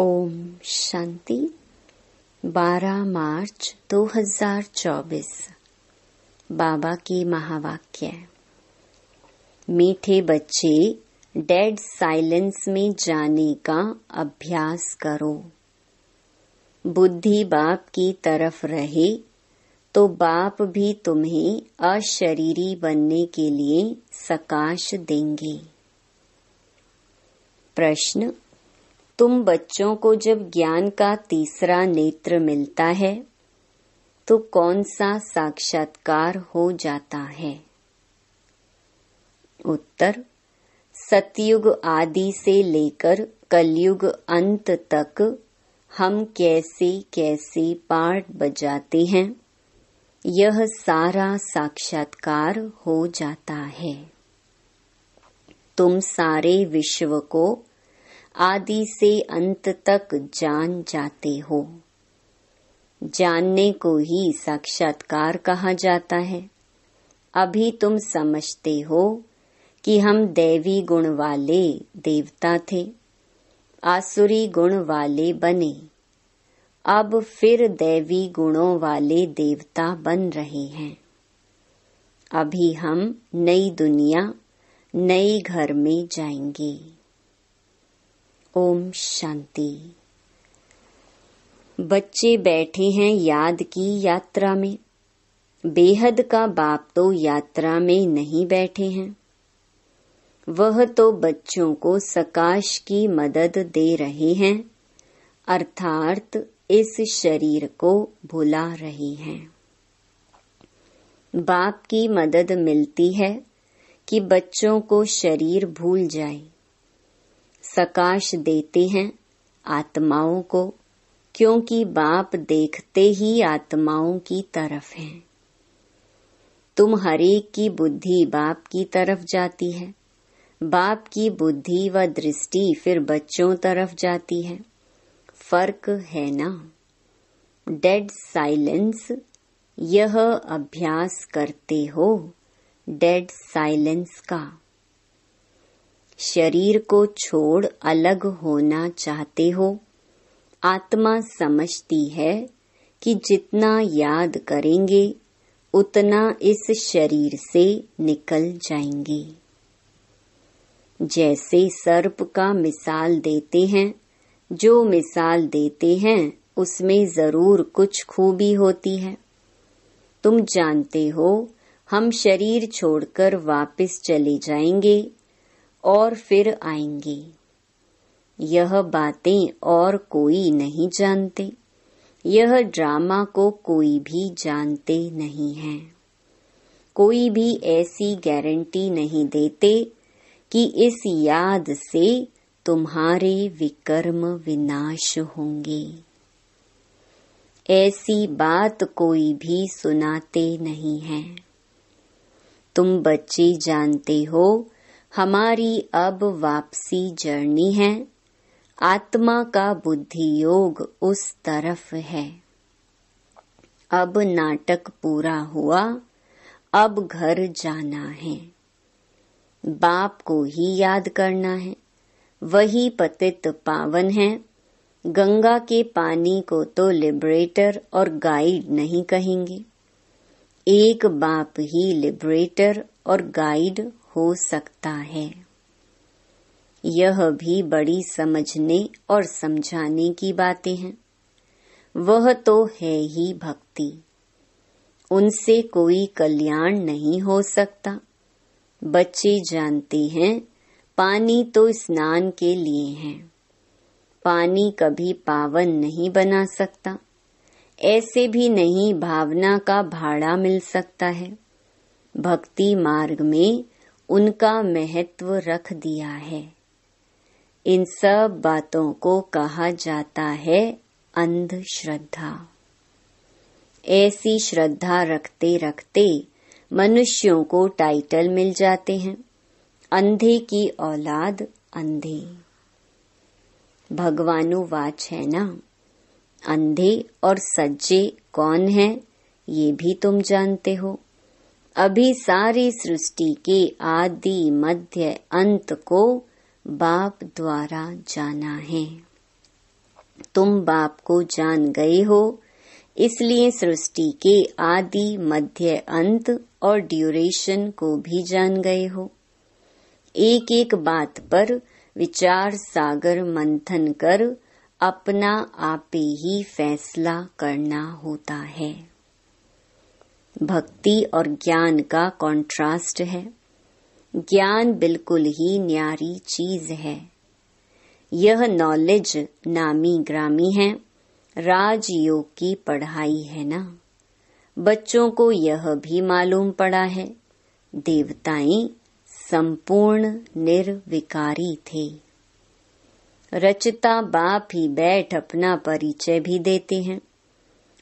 ओम शांति 12 मार्च 2024 बाबा के महावाक्य मीठे बच्चे डेड साइलेंस में जाने का अभ्यास करो बुद्धि बाप की तरफ रहे तो बाप भी तुम्हें अशरीरी बनने के लिए सकाश देंगे प्रश्न तुम बच्चों को जब ज्ञान का तीसरा नेत्र मिलता है तो कौन सा साक्षात्कार हो जाता है उत्तर सतयुग आदि से लेकर कलयुग अंत तक हम कैसे कैसे पाठ बजाते हैं यह सारा साक्षात्कार हो जाता है तुम सारे विश्व को आदि से अंत तक जान जाते हो जानने को ही साक्षात्कार कहा जाता है अभी तुम समझते हो कि हम दैवी गुण वाले देवता थे आसुरी गुण वाले बने अब फिर दैवी गुणों वाले देवता बन रहे हैं अभी हम नई दुनिया नई घर में जाएंगे ओम शांति बच्चे बैठे हैं याद की यात्रा में बेहद का बाप तो यात्रा में नहीं बैठे हैं वह तो बच्चों को सकाश की मदद दे रहे हैं अर्थात इस शरीर को भुला रहे हैं बाप की मदद मिलती है कि बच्चों को शरीर भूल जाए सकाश देते हैं आत्माओं को क्योंकि बाप देखते ही आत्माओं की तरफ हैं तुम हरेक की बुद्धि बाप की तरफ जाती है बाप की बुद्धि व दृष्टि फिर बच्चों तरफ जाती है फर्क है ना डेड साइलेंस यह अभ्यास करते हो डेड साइलेंस का शरीर को छोड़ अलग होना चाहते हो आत्मा समझती है कि जितना याद करेंगे उतना इस शरीर से निकल जाएंगे जैसे सर्प का मिसाल देते हैं जो मिसाल देते हैं उसमें जरूर कुछ खूबी होती है तुम जानते हो हम शरीर छोड़कर वापस चले जाएंगे और फिर आएंगे यह बातें और कोई नहीं जानते यह ड्रामा को कोई भी जानते नहीं है कोई भी ऐसी गारंटी नहीं देते कि इस याद से तुम्हारे विकर्म विनाश होंगे ऐसी बात कोई भी सुनाते नहीं है तुम बच्चे जानते हो हमारी अब वापसी जर्नी है आत्मा का बुद्धि योग उस तरफ है अब नाटक पूरा हुआ अब घर जाना है बाप को ही याद करना है वही पतित पावन है गंगा के पानी को तो लिबरेटर और गाइड नहीं कहेंगे एक बाप ही लिबरेटर और गाइड हो सकता है यह भी बड़ी समझने और समझाने की बातें हैं वह तो है ही भक्ति उनसे कोई कल्याण नहीं हो सकता बच्चे जानते हैं पानी तो स्नान के लिए है पानी कभी पावन नहीं बना सकता ऐसे भी नहीं भावना का भाड़ा मिल सकता है भक्ति मार्ग में उनका महत्व रख दिया है इन सब बातों को कहा जाता है अंधश्रद्धा ऐसी श्रद्धा रखते रखते मनुष्यों को टाइटल मिल जाते हैं अंधे की औलाद अंधे वाच है ना अंधे और सज्जे कौन है ये भी तुम जानते हो अभी सारी सृष्टि के आदि मध्य अंत को बाप द्वारा जाना है तुम बाप को जान गए हो इसलिए सृष्टि के आदि मध्य अंत और ड्यूरेशन को भी जान गए हो एक एक बात पर विचार सागर मंथन कर अपना आपे ही फैसला करना होता है भक्ति और ज्ञान का कॉन्ट्रास्ट है ज्ञान बिल्कुल ही न्यारी चीज है यह नॉलेज नामी ग्रामी है राजयोग की पढ़ाई है ना बच्चों को यह भी मालूम पड़ा है देवताएं संपूर्ण निर्विकारी थे रचिता बाप ही बैठ अपना परिचय भी देते हैं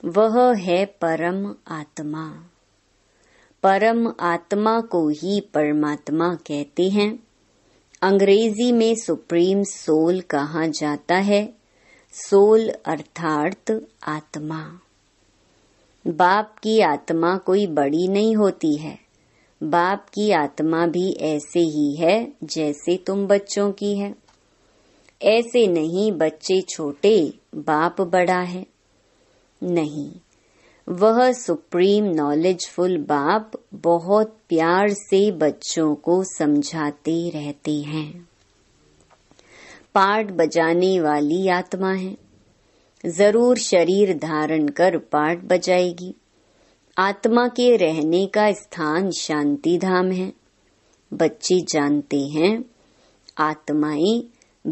वह है परम आत्मा परम आत्मा को ही परमात्मा कहते हैं अंग्रेजी में सुप्रीम सोल कहा जाता है सोल अर्थार्थ आत्मा बाप की आत्मा कोई बड़ी नहीं होती है बाप की आत्मा भी ऐसे ही है जैसे तुम बच्चों की है ऐसे नहीं बच्चे छोटे बाप बड़ा है नहीं वह सुप्रीम नॉलेजफुल बाप बहुत प्यार से बच्चों को समझाते रहते हैं पाठ बजाने वाली आत्मा है जरूर शरीर धारण कर पाठ बजाएगी आत्मा के रहने का स्थान शांति धाम है बच्चे जानते हैं आत्माएं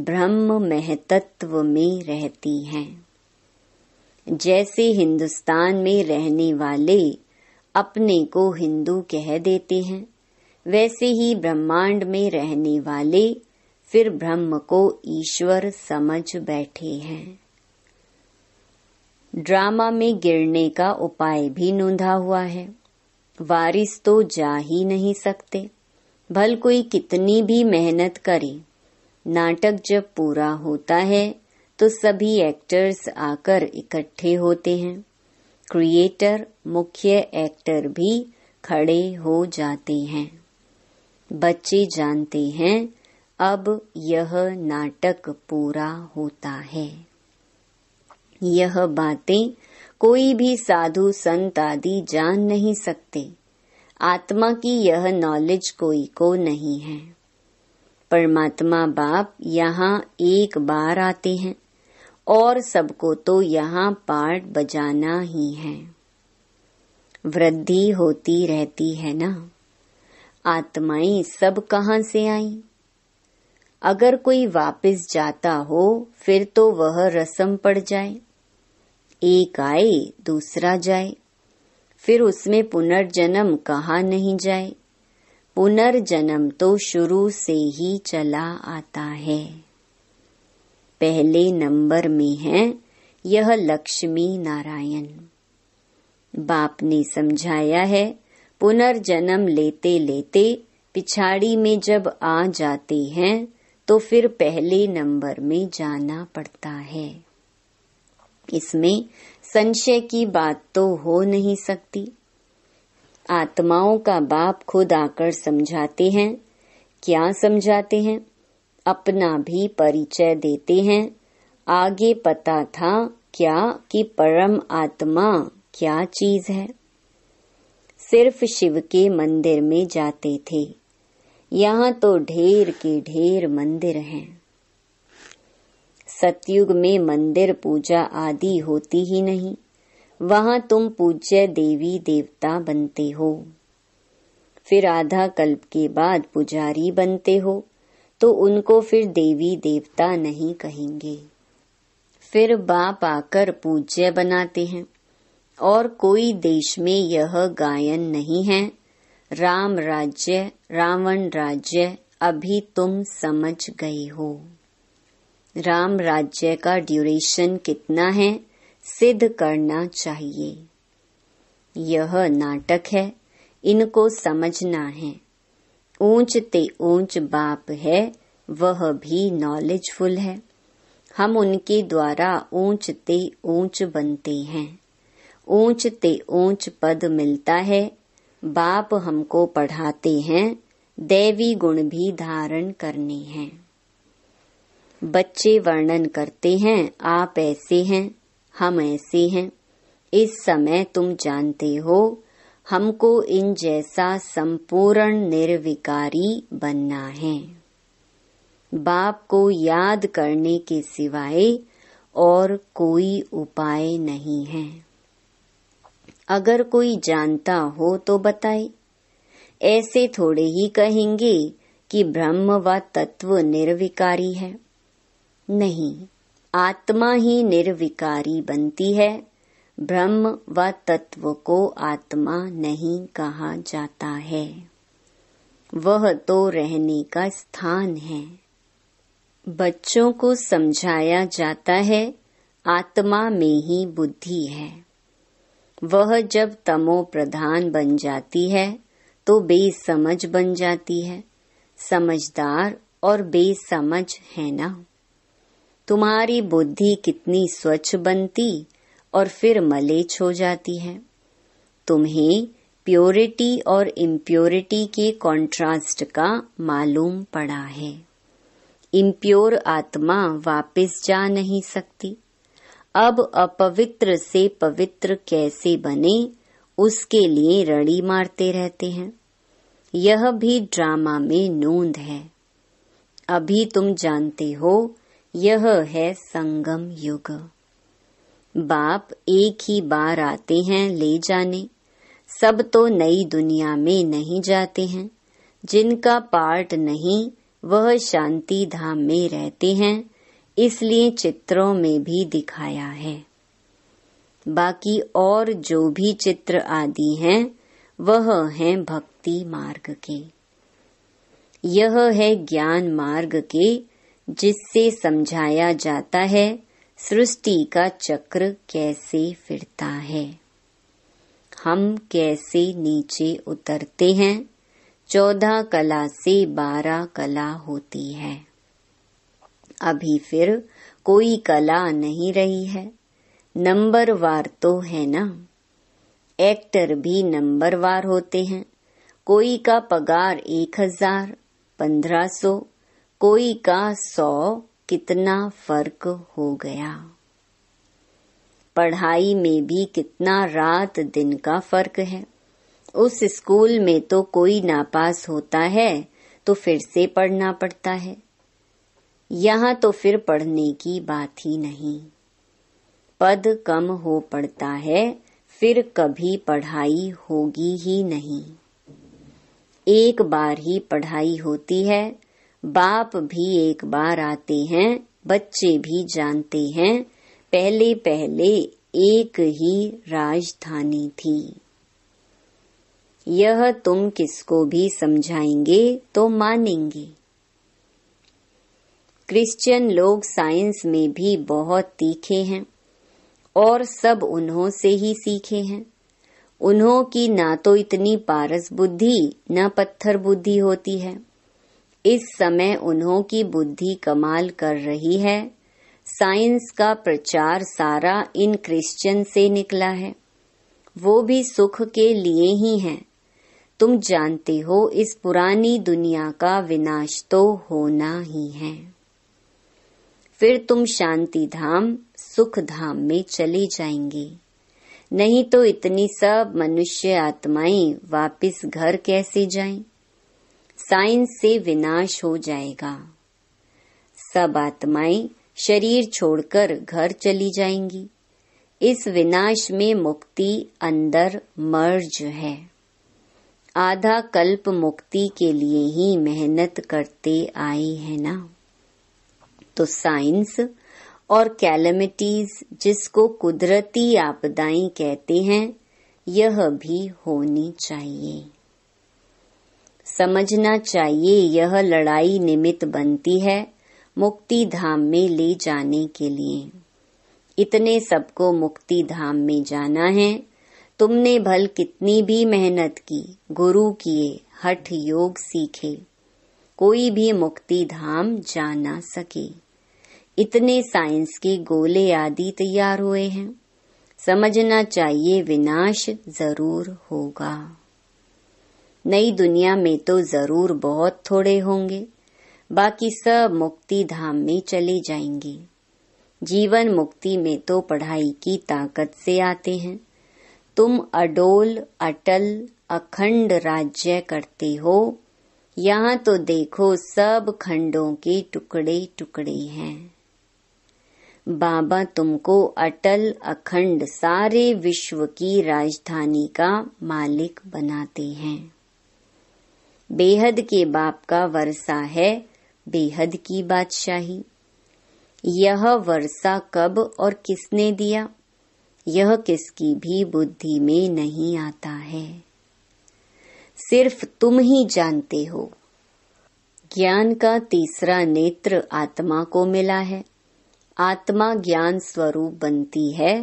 ब्रह्म महतत्व में रहती हैं जैसे हिंदुस्तान में रहने वाले अपने को हिंदू कह देते हैं वैसे ही ब्रह्मांड में रहने वाले फिर ब्रह्म को ईश्वर समझ बैठे हैं ड्रामा में गिरने का उपाय भी नूंधा हुआ है वारिस तो जा ही नहीं सकते भल कोई कितनी भी मेहनत करे नाटक जब पूरा होता है तो सभी एक्टर्स आकर इकट्ठे होते हैं क्रिएटर मुख्य एक्टर भी खड़े हो जाते हैं बच्चे जानते हैं अब यह नाटक पूरा होता है यह बातें कोई भी साधु संत आदि जान नहीं सकते आत्मा की यह नॉलेज कोई को नहीं है परमात्मा बाप यहाँ एक बार आते हैं और सबको तो यहाँ पाठ बजाना ही है वृद्धि होती रहती है ना आत्माएं सब कहाँ से आई अगर कोई वापस जाता हो फिर तो वह रसम पड़ जाए एक आए दूसरा जाए फिर उसमें पुनर्जन्म कहा नहीं जाए पुनर्जन्म तो शुरू से ही चला आता है पहले नंबर में हैं यह लक्ष्मी नारायण बाप ने समझाया है पुनर्जन्म लेते लेते पिछाड़ी में जब आ जाते हैं तो फिर पहले नंबर में जाना पड़ता है इसमें संशय की बात तो हो नहीं सकती आत्माओं का बाप खुद आकर समझाते हैं क्या समझाते हैं अपना भी परिचय देते हैं आगे पता था क्या कि परम आत्मा क्या चीज है सिर्फ शिव के मंदिर में जाते थे यहाँ तो ढेर के ढेर मंदिर हैं सतयुग में मंदिर पूजा आदि होती ही नहीं वहां तुम पूज्य देवी देवता बनते हो फिर आधा कल्प के बाद पुजारी बनते हो तो उनको फिर देवी देवता नहीं कहेंगे फिर बाप आकर पूज्य बनाते हैं और कोई देश में यह गायन नहीं है राम राज्य रावण राज्य अभी तुम समझ गए हो राम राज्य का ड्यूरेशन कितना है सिद्ध करना चाहिए यह नाटक है इनको समझना है ऊंच ते ऊंच बाप है वह भी नॉलेजफुल है हम उनके द्वारा ऊंच ते ऊंच बनते हैं ऊंच ते ऊंच पद मिलता है बाप हमको पढ़ाते हैं दैवी गुण भी धारण करने हैं बच्चे वर्णन करते हैं आप ऐसे हैं हम ऐसे हैं इस समय तुम जानते हो हमको इन जैसा संपूर्ण निर्विकारी बनना है बाप को याद करने के सिवाय और कोई उपाय नहीं है अगर कोई जानता हो तो बताए ऐसे थोड़े ही कहेंगे कि ब्रह्म व तत्व निर्विकारी है नहीं आत्मा ही निर्विकारी बनती है ब्रह्म व तत्व को आत्मा नहीं कहा जाता है वह तो रहने का स्थान है बच्चों को समझाया जाता है आत्मा में ही बुद्धि है वह जब तमो प्रधान बन जाती है तो बेसमझ बन जाती है समझदार और बेसमझ है ना तुम्हारी बुद्धि कितनी स्वच्छ बनती और फिर मलेच हो जाती है तुम्हें प्योरिटी और इम्प्योरिटी के कॉन्ट्रास्ट का मालूम पड़ा है इम्प्योर आत्मा वापस जा नहीं सकती अब अपवित्र से पवित्र कैसे बने उसके लिए रड़ी मारते रहते हैं यह भी ड्रामा में नोंद है अभी तुम जानते हो यह है संगम युग बाप एक ही बार आते हैं ले जाने सब तो नई दुनिया में नहीं जाते हैं जिनका पार्ट नहीं वह शांति धाम में रहते हैं इसलिए चित्रों में भी दिखाया है बाकी और जो भी चित्र आदि हैं वह हैं भक्ति मार्ग के यह है ज्ञान मार्ग के जिससे समझाया जाता है सृष्टि का चक्र कैसे फिरता है हम कैसे नीचे उतरते हैं चौदह कला से बारह कला होती है अभी फिर कोई कला नहीं रही है नंबर वार तो है ना एक्टर भी नंबर वार होते हैं कोई का पगार एक हजार पंद्रह सौ कोई का सौ कितना फर्क हो गया पढ़ाई में भी कितना रात दिन का फर्क है उस स्कूल में तो कोई नापास होता है तो फिर से पढ़ना पड़ता है यहाँ तो फिर पढ़ने की बात ही नहीं पद कम हो पड़ता है फिर कभी पढ़ाई होगी ही नहीं एक बार ही पढ़ाई होती है बाप भी एक बार आते हैं बच्चे भी जानते हैं पहले पहले एक ही राजधानी थी यह तुम किसको भी समझाएंगे तो मानेंगे क्रिश्चियन लोग साइंस में भी बहुत तीखे हैं और सब उन्हों से ही सीखे हैं उन्हों की ना तो इतनी पारस बुद्धि ना पत्थर बुद्धि होती है इस समय उन्हों की बुद्धि कमाल कर रही है साइंस का प्रचार सारा इन क्रिश्चियन से निकला है वो भी सुख के लिए ही हैं तुम जानते हो इस पुरानी दुनिया का विनाश तो होना ही है फिर तुम शांति धाम सुख धाम में चले जाएंगे नहीं तो इतनी सब मनुष्य आत्माएं वापस घर कैसे जाएं? साइंस से विनाश हो जाएगा सब आत्माएं शरीर छोड़कर घर चली जाएंगी इस विनाश में मुक्ति अंदर मर्ज है आधा कल्प मुक्ति के लिए ही मेहनत करते आए है ना तो साइंस और कैलमिटीज जिसको कुदरती आपदाएं कहते हैं यह भी होनी चाहिए समझना चाहिए यह लड़ाई निमित्त बनती है मुक्ति धाम में ले जाने के लिए इतने सबको मुक्ति धाम में जाना है तुमने भल कितनी भी मेहनत की गुरु किए हठ योग सीखे कोई भी मुक्ति धाम जा ना सके इतने साइंस के गोले आदि तैयार हुए हैं समझना चाहिए विनाश जरूर होगा नई दुनिया में तो जरूर बहुत थोड़े होंगे बाकी सब मुक्ति धाम में चले जाएंगे जीवन मुक्ति में तो पढ़ाई की ताकत से आते हैं तुम अडोल अटल अखंड राज्य करते हो यहाँ तो देखो सब खंडों के टुकड़े टुकड़े हैं बाबा तुमको अटल अखंड सारे विश्व की राजधानी का मालिक बनाते हैं बेहद के बाप का वर्षा है बेहद की बादशाही यह वर्षा कब और किसने दिया यह किसकी भी बुद्धि में नहीं आता है सिर्फ तुम ही जानते हो ज्ञान का तीसरा नेत्र आत्मा को मिला है आत्मा ज्ञान स्वरूप बनती है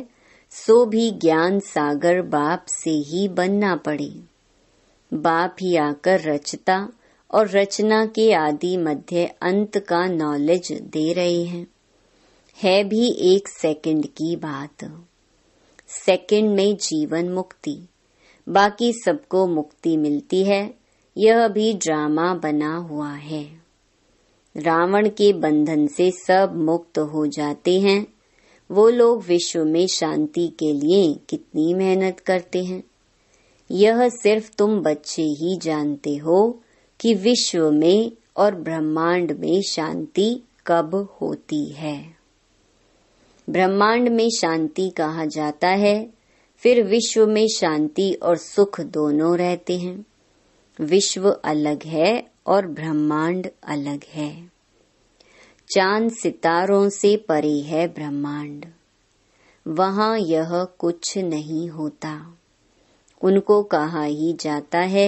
सो भी ज्ञान सागर बाप से ही बनना पड़े बाप ही आकर रचता और रचना के आदि मध्य अंत का नॉलेज दे रहे हैं है भी एक सेकंड की बात सेकंड में जीवन मुक्ति बाकी सबको मुक्ति मिलती है यह भी ड्रामा बना हुआ है रावण के बंधन से सब मुक्त हो जाते हैं वो लोग विश्व में शांति के लिए कितनी मेहनत करते हैं यह सिर्फ तुम बच्चे ही जानते हो कि विश्व में और ब्रह्मांड में शांति कब होती है ब्रह्मांड में शांति कहा जाता है फिर विश्व में शांति और सुख दोनों रहते हैं विश्व अलग है और ब्रह्मांड अलग है चांद सितारों से परे है ब्रह्मांड वहां यह कुछ नहीं होता उनको कहा ही जाता है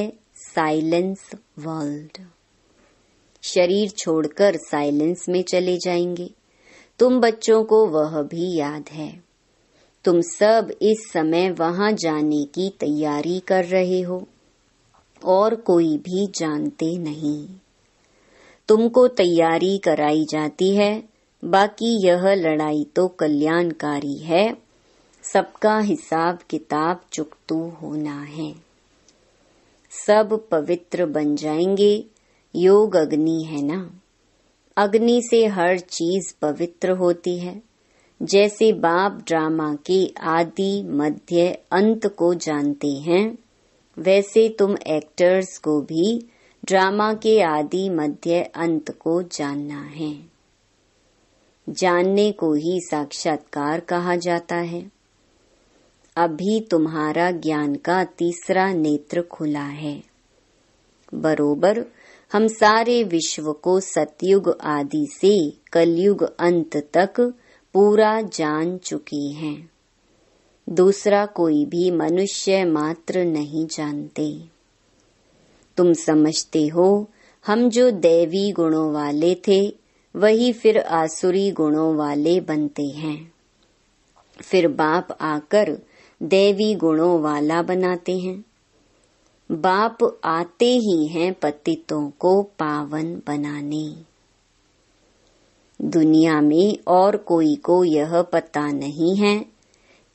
साइलेंस वर्ल्ड शरीर छोड़कर साइलेंस में चले जाएंगे तुम बच्चों को वह भी याद है तुम सब इस समय वहां जाने की तैयारी कर रहे हो और कोई भी जानते नहीं तुमको तैयारी कराई जाती है बाकी यह लड़ाई तो कल्याणकारी है सबका हिसाब किताब चुकतू होना है सब पवित्र बन जाएंगे योग अग्नि है ना अग्नि से हर चीज पवित्र होती है जैसे बाप ड्रामा के आदि मध्य अंत को जानते हैं वैसे तुम एक्टर्स को भी ड्रामा के आदि मध्य अंत को जानना है जानने को ही साक्षात्कार कहा जाता है अभी तुम्हारा ज्ञान का तीसरा नेत्र खुला है बरोबर हम सारे विश्व को सतयुग आदि से कलयुग अंत तक पूरा जान चुके हैं। दूसरा कोई भी मनुष्य मात्र नहीं जानते तुम समझते हो हम जो दैवी गुणों वाले थे वही फिर आसुरी गुणों वाले बनते हैं फिर बाप आकर देवी गुणों वाला बनाते हैं बाप आते ही हैं पतितों को पावन बनाने दुनिया में और कोई को यह पता नहीं है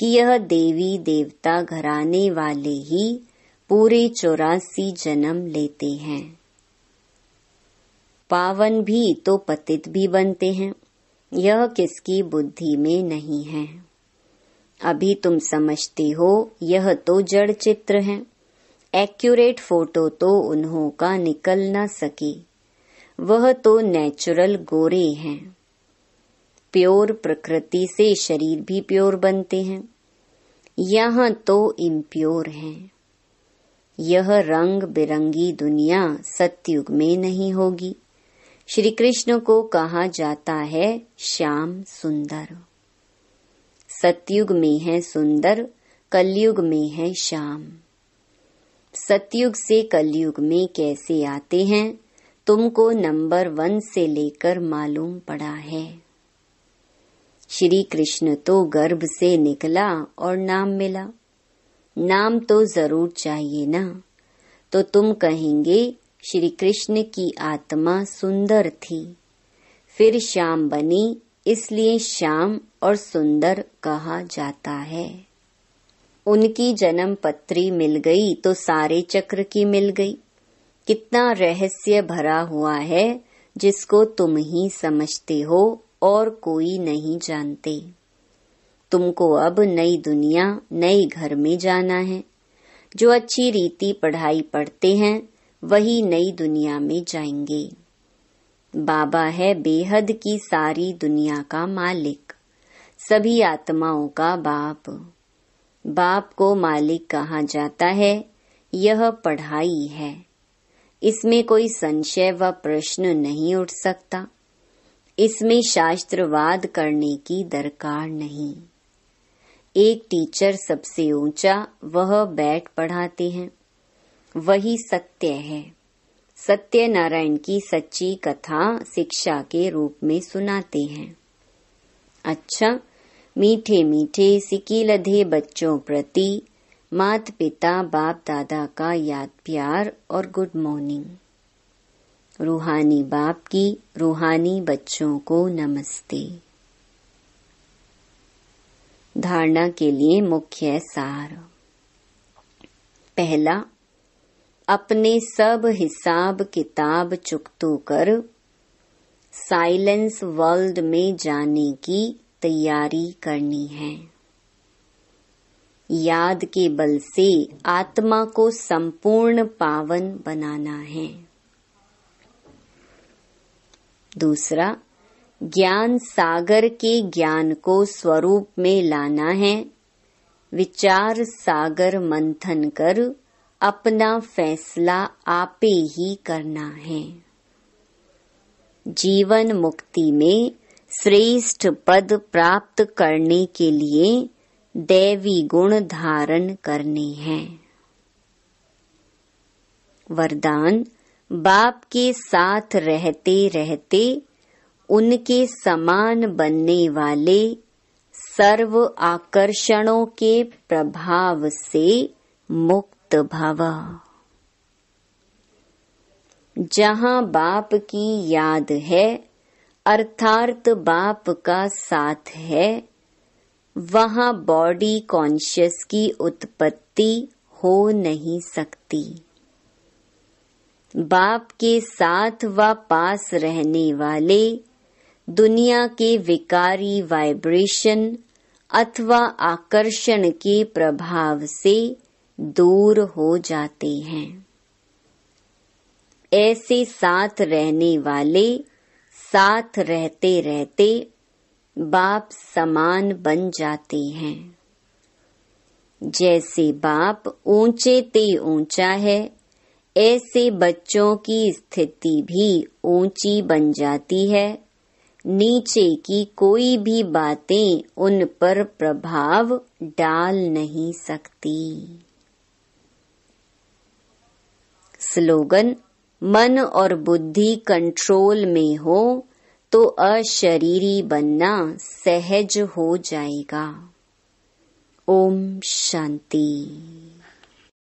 कि यह देवी देवता घराने वाले ही पूरे चौरासी जन्म लेते हैं पावन भी तो पतित भी बनते हैं यह किसकी बुद्धि में नहीं है अभी तुम समझती हो यह तो जड़ चित्र है एक्यूरेट फोटो तो उन्हों का निकल ना सकी वह तो नेचुरल गोरे हैं प्योर प्रकृति से शरीर भी प्योर बनते हैं यह तो इम्प्योर हैं यह रंग बिरंगी दुनिया सत्युग में नहीं होगी श्री कृष्ण को कहा जाता है श्याम सुंदर सतयुग में है सुंदर कलयुग में है श्याम सतयुग से कलयुग में कैसे आते हैं तुमको नंबर वन से लेकर मालूम पड़ा है श्री कृष्ण तो गर्भ से निकला और नाम मिला नाम तो जरूर चाहिए ना तो तुम कहेंगे श्री कृष्ण की आत्मा सुंदर थी फिर श्याम बनी इसलिए श्याम और सुंदर कहा जाता है उनकी जन्म पत्री मिल गई तो सारे चक्र की मिल गई कितना रहस्य भरा हुआ है जिसको तुम ही समझते हो और कोई नहीं जानते तुमको अब नई दुनिया नए घर में जाना है जो अच्छी रीति पढ़ाई पढ़ते हैं वही नई दुनिया में जाएंगे बाबा है बेहद की सारी दुनिया का मालिक सभी आत्माओं का बाप बाप को मालिक कहा जाता है यह पढ़ाई है इसमें कोई संशय व प्रश्न नहीं उठ सकता इसमें शास्त्रवाद करने की दरकार नहीं एक टीचर सबसे ऊंचा वह बैठ पढ़ाते हैं वही सत्य है सत्य नारायण की सच्ची कथा शिक्षा के रूप में सुनाते हैं अच्छा मीठे मीठे सिकी लधे बच्चों प्रति मात पिता बाप दादा का याद प्यार और गुड मॉर्निंग रूहानी बाप की रूहानी बच्चों को नमस्ते धारणा के लिए मुख्य सार पहला अपने सब हिसाब किताब चुकतू कर साइलेंस वर्ल्ड में जाने की तैयारी करनी है याद के बल से आत्मा को संपूर्ण पावन बनाना है दूसरा ज्ञान सागर के ज्ञान को स्वरूप में लाना है विचार सागर मंथन कर अपना फैसला आपे ही करना है जीवन मुक्ति में श्रेष्ठ पद प्राप्त करने के लिए दैवी गुण धारण करने हैं वरदान बाप के साथ रहते रहते उनके समान बनने वाले सर्व आकर्षणों के प्रभाव से मुक्त भव जहाँ बाप की याद है अर्थार्थ बाप का साथ है वहां बॉडी कॉन्शियस की उत्पत्ति हो नहीं सकती बाप के साथ व पास रहने वाले दुनिया के विकारी वाइब्रेशन अथवा आकर्षण के प्रभाव से दूर हो जाते हैं ऐसे साथ रहने वाले साथ रहते रहते बाप समान बन जाते हैं जैसे बाप ऊंचे ते ऊंचा है ऐसे बच्चों की स्थिति भी ऊंची बन जाती है नीचे की कोई भी बातें उन पर प्रभाव डाल नहीं सकती स्लोगन मन और बुद्धि कंट्रोल में हो तो अशरीरी बनना सहज हो जाएगा ओम शांति